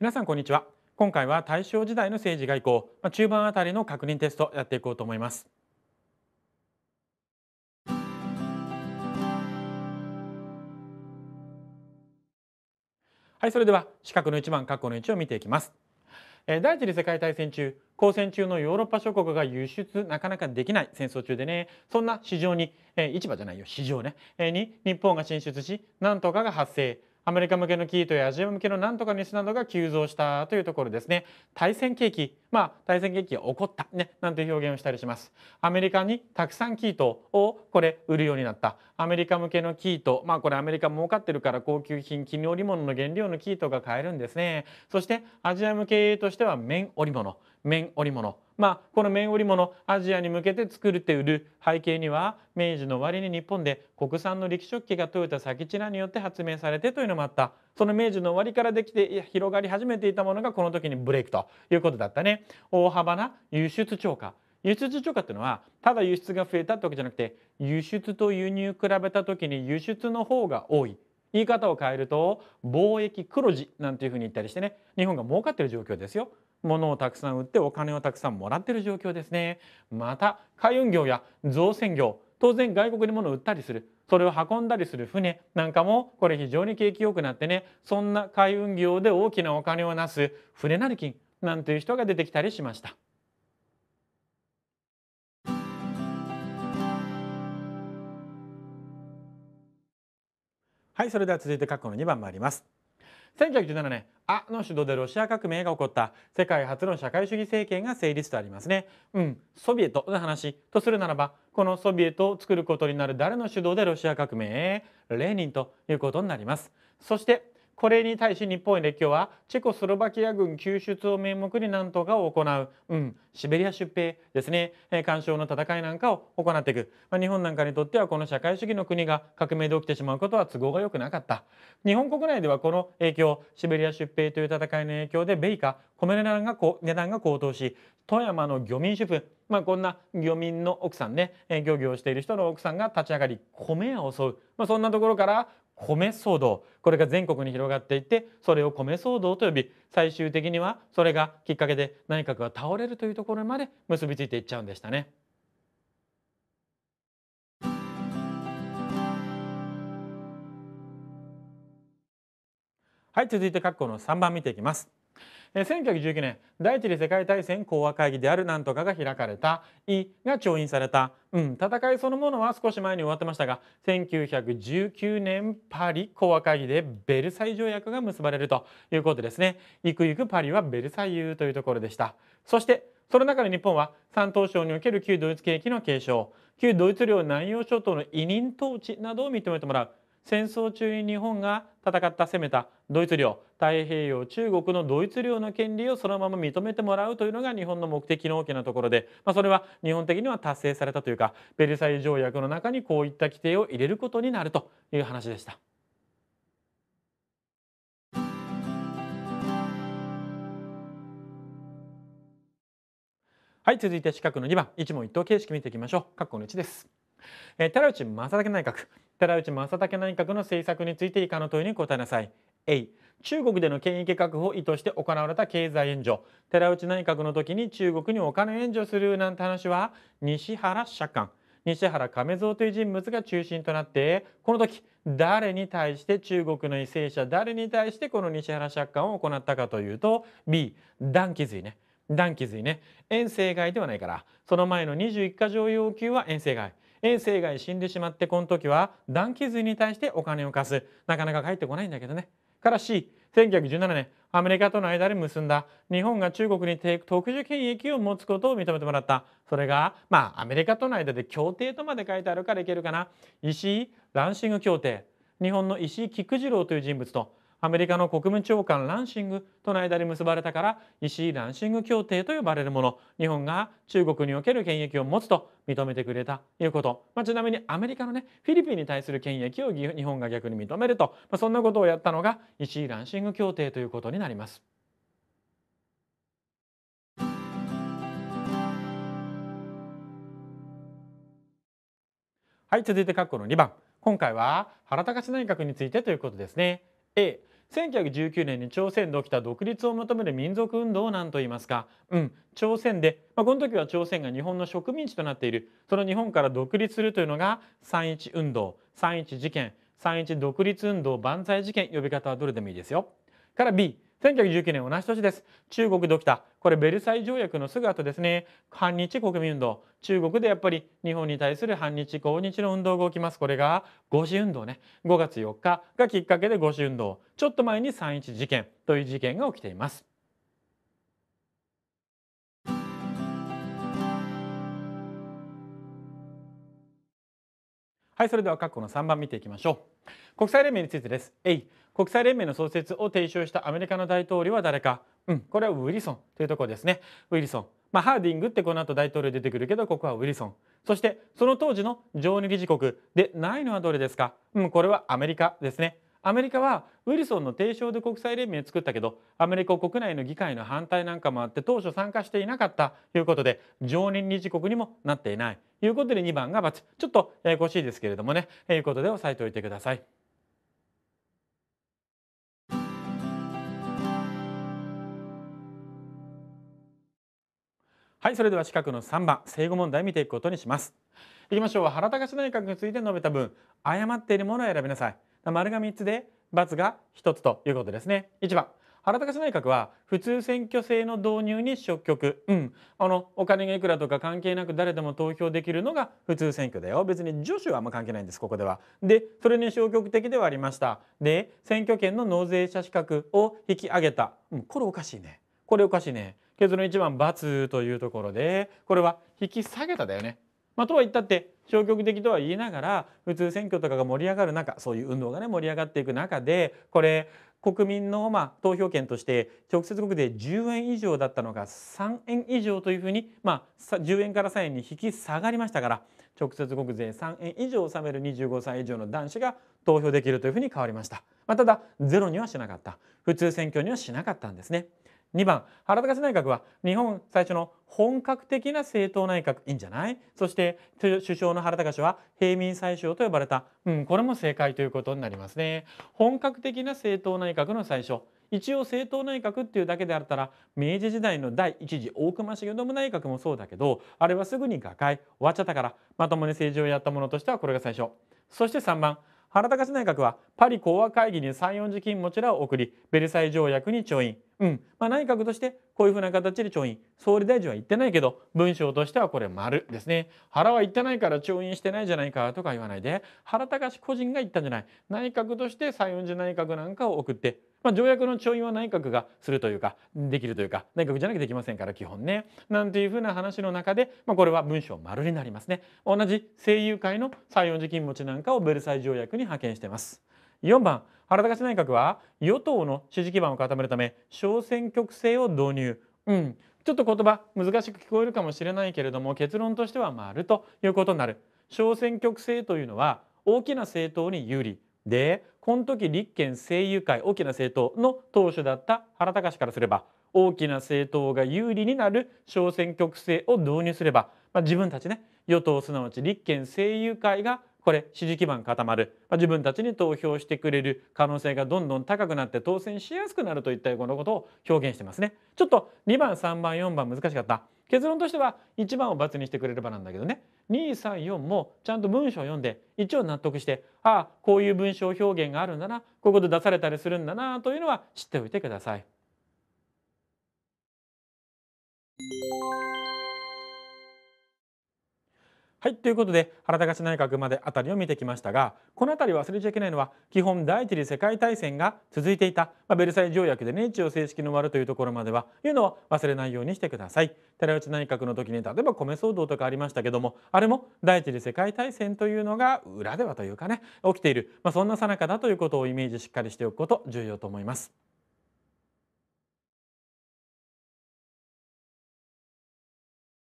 皆さんこんにちは今回は大正時代の政治外交、まあ、中盤あたりの確認テストやっていこうと思いますはいそれでは四角の一番括弧の1を見ていきますえ第一次世界大戦中交戦中のヨーロッパ諸国が輸出なかなかできない戦争中でねそんな市場に、え市場じゃないよ市場ね、えに日本が進出し何とかが発生アメリカ向けの生糸やアジア向けのなんとか西などが急増したというところですね対戦景気まあ対戦景気が起こったねなんて表現をしたりしますアメリカにたくさんキートをこれ売るようになったアメリカ向けのキー糸まあこれアメリカ儲かってるから高級品絹織物の原料の生糸が買えるんですねそしてアジア向けとしては綿織物綿織物まあ、この綿織物アジアに向けて作って売る背景には明治の終わりに日本で国産の力食器が豊田佐吉らによって発明されてというのもあったその明治の終わりからできて広がり始めていたものがこの時にブレイクということだったね大幅な輸出超過輸出超過っていうのはただ輸出が増えたってわけじゃなくて輸出と輸入比べた時に輸出の方が多い言い方を変えると貿易黒字なんていうふうに言ったりしてね日本が儲かってる状況ですよ物をたくさん売ってお金をたくさんもらっている状況ですねまた海運業や造船業当然外国に物を売ったりするそれを運んだりする船なんかもこれ非常に景気よくなってねそんな海運業で大きなお金をなす船成金なんていう人が出てきたりしました。はいそれでは続いて過去の2番参ります。1917年あの首都でロシア革命が起こった世界初の社会主義政権が成立とありますね。うん、ソビエトの話とするならばこのソビエトを作ることになる誰の主導でロシア革命レーニンということになります。そしてこれに対し日本へ列強はチェコスロバキア軍救出を名目になんとかを行う、うん、シベリア出兵ですね、え干渉の戦いなんかを行っていく、まあ、日本なんかにとってはこの社会主義の国が革命で起きてしまうことは都合が良くなかった日本国内ではこの影響シベリア出兵という戦いの影響で米価米の値段が値段が高騰し富山の漁民主婦まあ、こんな漁民の奥さんね、え漁業をしている人の奥さんが立ち上がり米を襲う、まあ、そんなところから米騒動これが全国に広がっていってそれを米騒動と呼び最終的にはそれがきっかけで内閣が倒れるというところまで結びついていっちゃうんでしたね。はい続いて括弧の3番見ていきます。え1919年第一次世界大戦講和会議であるなんとかが開かれた「イ」が調印された、うん、戦いそのものは少し前に終わってましたが1919年パリ講和会議でベルサイ条約が結ばれるということですねゆくゆくパリはベルサイユというところでしたそしてその中で日本は山東省における旧ドイツ景気の継承旧ドイツ領南洋諸島の委任統治などを認めてもらう戦争中に日本が戦った攻めたドイツ領太平洋中国のドイツ領の権利をそのまま認めてもらうというのが日本の目的の大きなところで、まあ、それは日本的には達成されたというかベルサイユ条約の中にこういった規定を入れることになるという話でした。はい続いて四角の2番一問一答形式見ていきましょう。括弧の1ですえー、寺内正竹内閣寺内正竹内閣の政策について以下の問いに答えなさい A 中国での権益確保を意図して行われた経済援助寺内内閣の時に中国にお金援助するなんて話は西原借款、西原亀蔵という人物が中心となってこの時誰に対して中国の為政者誰に対してこの西原借款を行ったかというと B 断気髄ね断気髄ね遠征外ではないからその前の21か条要求は遠征外遠征外死んでしまってこの時は断気髄に対してお金を貸すなかなか返ってこないんだけどねから C 1917年アメリカとの間で結んだ日本が中国に特殊権益を持つことを認めてもらったそれがまあアメリカとの間で協定とまで書いてあるからいけるかな石井ランシング協定日本の石井菊次郎という人物とアメリカの国務長官ランシングとの間で結ばれたから石井ランシング協定と呼ばれるもの日本が中国における権益を持つと認めてくれたということ、まあ、ちなみにアメリカのねフィリピンに対する権益を日本が逆に認めると、まあ、そんなことをやったのが石井ランシング協定ということになります。はい続いて括弧の2番今回は原敬内閣についてということですね。A 1919年に朝鮮で起きた独立を求める民族運動を何と言いますか、うん、朝鮮で、まあ、この時は朝鮮が日本の植民地となっているその日本から独立するというのが三一運動三一事件三一独立運動万歳事件呼び方はどれでもいいですよ。から B 1919年同じ年です。中国で起きた、これベルサイ条約のすぐ後ですね。反日国民運動。中国でやっぱり日本に対する反日抗日の運動が起きます。これが五死運動ね。5月4日がきっかけで五死運動。ちょっと前に3.1事件という事件が起きています。はいそれでは括弧の3番見ていきましょう国際連盟についてですえい国際連盟の創設を提唱したアメリカの大統領は誰かうんこれはウィリソンというところですねウィリソンまあ、ハーディングってこの後大統領出てくるけどここはウィリソンそしてその当時の常任理事国でないのはどれですか、うん、これはアメリカですねアメリカはウィルソンの提唱で国際連盟を作ったけどアメリカ国内の議会の反対なんかもあって当初参加していなかったということで常任理事国にもなっていないということで2番が×ちょっとややこしいですけれどもねということで押さえておいてください。はいそれでは四角の3番正誤問題見ていくことにします。いきましょう原高内閣について述べた文誤っているものを選びなさい。丸が3つで×が1つということですね。1番原高氏内閣は普通選挙制の導入に消極、うん、あのお金がいくらとか関係なく誰でも投票できるのが普通選挙だよ別に助手はあんま関係ないんですここでは。でそれに消極的ではありましたで選挙権の納税者資格を引き上げた、うん、これおかしいねこれおかしいね結論1番×というところでこれは引き下げただよねまあ、とは言ったって消極的とは言いながら普通選挙とかが盛り上がる中そういう運動がね盛り上がっていく中でこれ国民のま投票権として直接国で10円以上だったのが3円以上というふうに、まあ、10円から3円に引き下がりましたから直接国税3円以上納める25歳以上の男子が投票できるというふうに変わりました、まあ、ただゼロにはしなかった普通選挙にはしなかったんですね。2番原敬内閣は日本最初の本格的な政党内閣いいんじゃないそして首相の原敬は平民最小と呼ばれた、うん、これも正解ということになりますね本格的な政党内閣の最初一応政党内閣っていうだけであったら明治時代の第一次大隈重信内閣もそうだけどあれはすぐに瓦解終わっちゃったからまともに政治をやったものとしてはこれが最初そして3番原敬内閣はパリ講和会議に3 4次金持ちらを送りベルサイ条約に調印、うんまあ、内閣としてこういうふうな形で調印総理大臣は言ってないけど文章としてはこれ丸ですね原は言ってないから調印してないじゃないかとか言わないで原敬個人が言ったんじゃない内閣として3 4次内閣なんかを送ってまあ、条約の調印は内閣がするというかできるというか内閣じゃなきゃできませんから基本ねなんていうふうな話の中で、まあ、これは文章丸になりますね同じ声優会の西園寺金持ちなんかをベルサイ条約に派遣してます4番原高内閣は与党の支持基盤を固めるため小選挙区制を導入うんちょっと言葉難しく聞こえるかもしれないけれども結論としては丸ということになる小選挙区制というのは大きな政党に有利でこの時立憲政友会大きな政党の党首だった原隆からすれば大きな政党が有利になる小選挙区制を導入すれば、まあ、自分たちね与党すなわち立憲政友会がこれ支持基盤固まる、まあ、自分たちに投票してくれる可能性がどんどん高くなって当選しやすくなるといったようなことを表現してますね。ちょっと2番3番4番難しかった。結論としては1番を×にしてくれればなんだけどね234もちゃんと文章を読んで一応納得してああこういう文章表現があるんだなここと出されたりするんだなというのは知っておいてください。はいということで原高勝内閣まで辺りを見てきましたがこの辺り忘れちゃいけないのは基本第一次世界大戦が続いていた、まあ、ベルサイユ条約でね一応正式に終わるというところまではいうのを忘れないようにしてください。寺内内閣の時に例えば米騒動とかありましたけどもあれも第一次世界大戦というのが裏ではというかね起きている、まあ、そんなさなかだということをイメージしっかりしておくこと重要と思います。